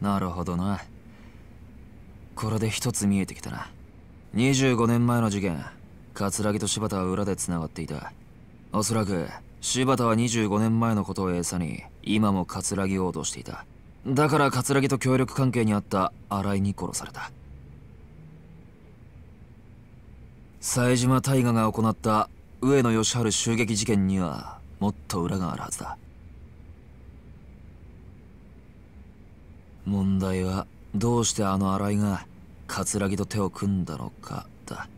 なるほどなこれで一つ見えてきたな25年前の事件葛城と柴田は裏でつながっていたおそらく柴田は25年前のことを餌に今も葛城を脅していただから葛城と協力関係にあった新井に殺された冴島大河が行った上野義晴襲撃事件にはもっと裏があるはずだ問題はどうしてあの新井が葛城と手を組んだのかだ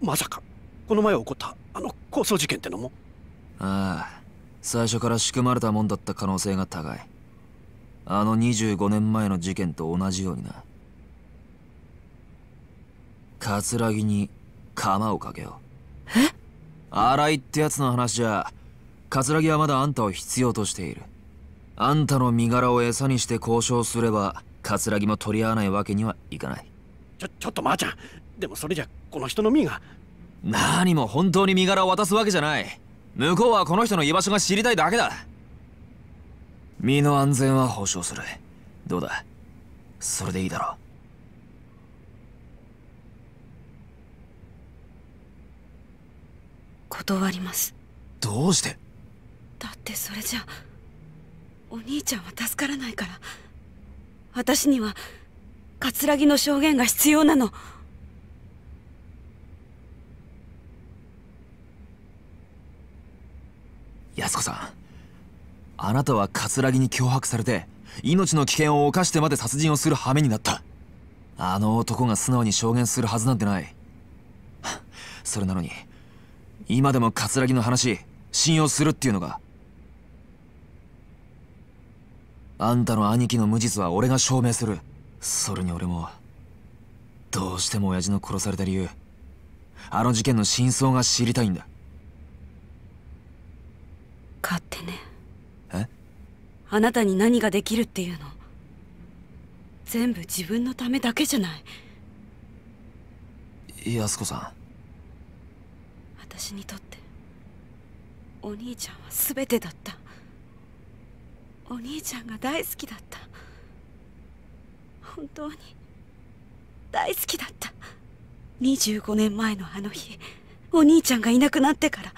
まさかこの前起こったあの抗争事件ってのもああ最初から仕組まれたもんだった可能性が高いあの25年前の事件と同じようにな葛城に釜をかけようえ新井ってやつの話じゃ葛城はまだあんたを必要としているあんたの身柄を餌にして交渉すれば、葛城も取り合わないわけにはいかない。ちょ、ちょっとまーちゃん。でもそれじゃ、この人の身が。何も本当に身柄を渡すわけじゃない。向こうはこの人の居場所が知りたいだけだ。身の安全は保証する。どうだそれでいいだろう。断ります。どうしてだってそれじゃ。お兄ちゃんは助からないから私には葛城の証言が必要なの安子さんあなたは葛城に脅迫されて命の危険を冒してまで殺人をする羽目になったあの男が素直に証言するはずなんてない それなのに今でも葛城の話信用するっていうのがあんたの兄貴の無実は俺が証明するそれに俺もどうしても親父の殺された理由あの事件の真相が知りたいんだ勝手ねえあなたに何ができるっていうの全部自分のためだけじゃない安子さん私にとってお兄ちゃんは全てだったお兄ちゃんが大好きだった本当に大好きだった25年前のあの日お兄ちゃんがいなくなってから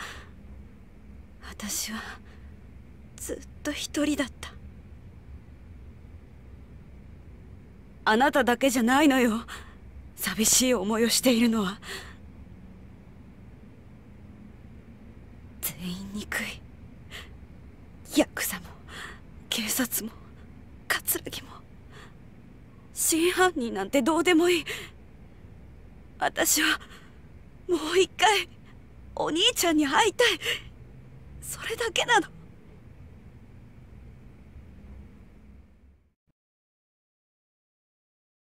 私はずっと一人だったあなただけじゃないのよ寂しい思いをしているのは全員憎いヤクザ警察も葛城も真犯人なんてどうでもいい私はもう一回お兄ちゃんに会いたいそれだけなの